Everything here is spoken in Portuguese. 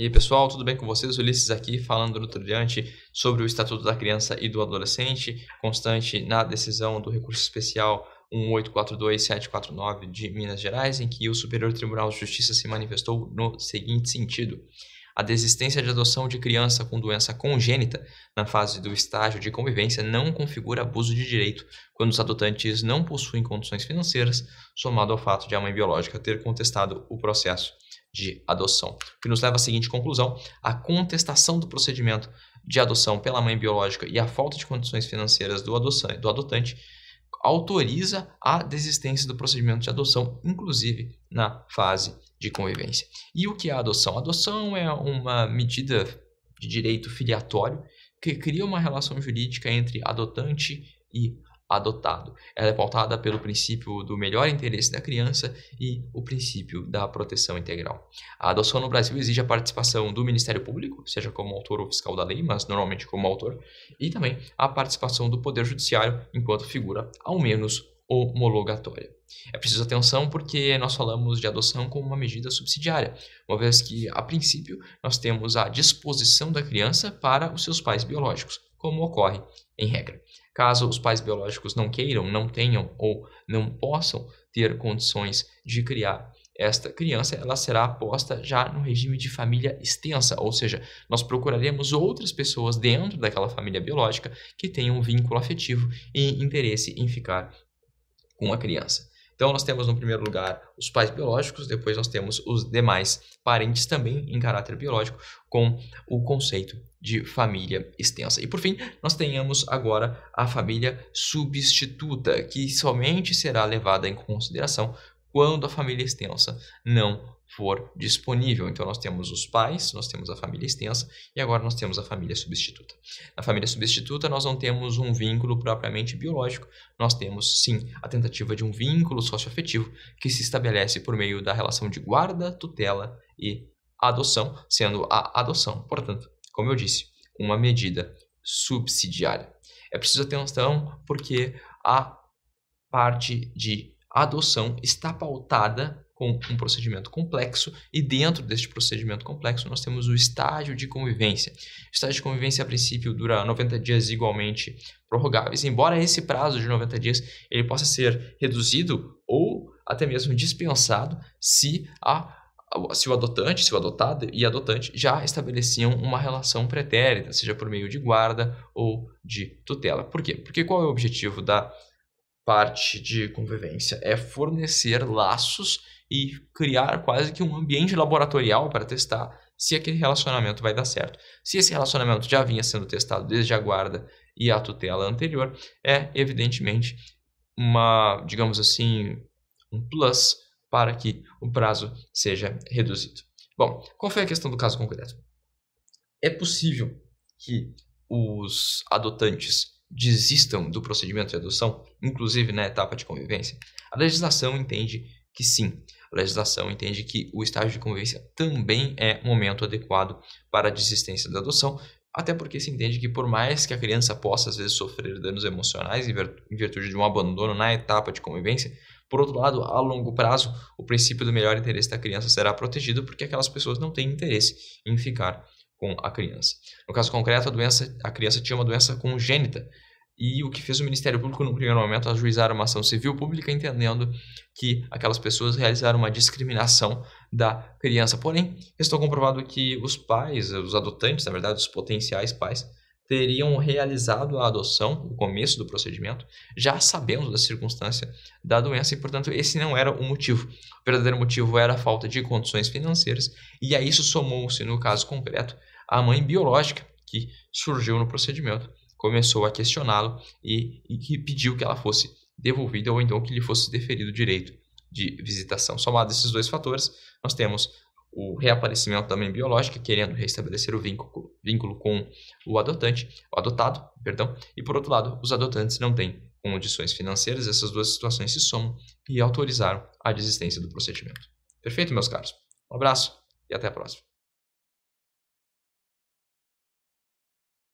E aí, pessoal, tudo bem com vocês? Ulisses aqui falando no Trilhante sobre o Estatuto da Criança e do Adolescente, constante na decisão do recurso especial 1842749 de Minas Gerais, em que o Superior Tribunal de Justiça se manifestou no seguinte sentido a desistência de adoção de criança com doença congênita na fase do estágio de convivência não configura abuso de direito quando os adotantes não possuem condições financeiras, somado ao fato de a mãe biológica ter contestado o processo de adoção. O que nos leva à seguinte conclusão: a contestação do procedimento de adoção pela mãe biológica e a falta de condições financeiras do, adoção, do adotante autoriza a desistência do procedimento de adoção, inclusive na fase de convivência. E o que é a adoção? A adoção é uma medida de direito filiatório que cria uma relação jurídica entre adotante e adotado. Ela é pautada pelo princípio do melhor interesse da criança e o princípio da proteção integral. A adoção no Brasil exige a participação do Ministério Público, seja como autor ou fiscal da lei, mas normalmente como autor, e também a participação do Poder Judiciário enquanto figura, ao menos homologatória. É preciso atenção porque nós falamos de adoção como uma medida subsidiária, uma vez que, a princípio, nós temos a disposição da criança para os seus pais biológicos como ocorre em regra. Caso os pais biológicos não queiram, não tenham ou não possam ter condições de criar esta criança, ela será posta já no regime de família extensa, ou seja, nós procuraremos outras pessoas dentro daquela família biológica que tenham um vínculo afetivo e interesse em ficar com a criança. Então, nós temos no primeiro lugar os pais biológicos, depois nós temos os demais parentes também em caráter biológico, com o conceito de família extensa. E por fim, nós tenhamos agora a família substituta, que somente será levada em consideração quando a família extensa não for disponível. Então, nós temos os pais, nós temos a família extensa e agora nós temos a família substituta. Na família substituta, nós não temos um vínculo propriamente biológico, nós temos sim a tentativa de um vínculo socioafetivo que se estabelece por meio da relação de guarda, tutela e adoção, sendo a adoção, portanto, como eu disse, uma medida subsidiária. É preciso atenção porque a parte de a adoção está pautada com um procedimento complexo e dentro deste procedimento complexo nós temos o estágio de convivência. O estágio de convivência a princípio dura 90 dias igualmente prorrogáveis, embora esse prazo de 90 dias ele possa ser reduzido ou até mesmo dispensado se a se o adotante, se o adotado e adotante já estabeleciam uma relação pretérita, seja por meio de guarda ou de tutela. Por quê? Porque qual é o objetivo da parte de convivência, é fornecer laços e criar quase que um ambiente laboratorial para testar se aquele relacionamento vai dar certo. Se esse relacionamento já vinha sendo testado desde a guarda e a tutela anterior, é evidentemente uma, digamos assim, um plus para que o prazo seja reduzido. Bom, qual foi a questão do caso concreto? É possível que os adotantes desistam do procedimento de adoção, inclusive na etapa de convivência? A legislação entende que sim. A legislação entende que o estágio de convivência também é momento adequado para a desistência da adoção, até porque se entende que, por mais que a criança possa, às vezes, sofrer danos emocionais em virtude de um abandono na etapa de convivência, por outro lado, a longo prazo, o princípio do melhor interesse da criança será protegido porque aquelas pessoas não têm interesse em ficar com a criança. No caso concreto, a, doença, a criança tinha uma doença congênita, e o que fez o Ministério Público no primeiro momento ajuizar uma ação civil pública, entendendo que aquelas pessoas realizaram uma discriminação da criança. Porém, estou comprovado que os pais, os adotantes, na verdade, os potenciais pais, teriam realizado a adoção, o começo do procedimento, já sabendo da circunstância da doença e, portanto, esse não era o motivo. O verdadeiro motivo era a falta de condições financeiras, e a isso somou-se, no caso concreto, a mãe biológica que surgiu no procedimento começou a questioná-lo e, e que pediu que ela fosse devolvida ou então que lhe fosse deferido o direito de visitação. Somado esses dois fatores, nós temos o reaparecimento da mãe biológica querendo restabelecer o vínculo, vínculo com o adotante, o adotado, perdão, e por outro lado, os adotantes não têm condições financeiras, essas duas situações se somam e autorizaram a desistência do procedimento. Perfeito, meus caros? Um abraço e até a próxima.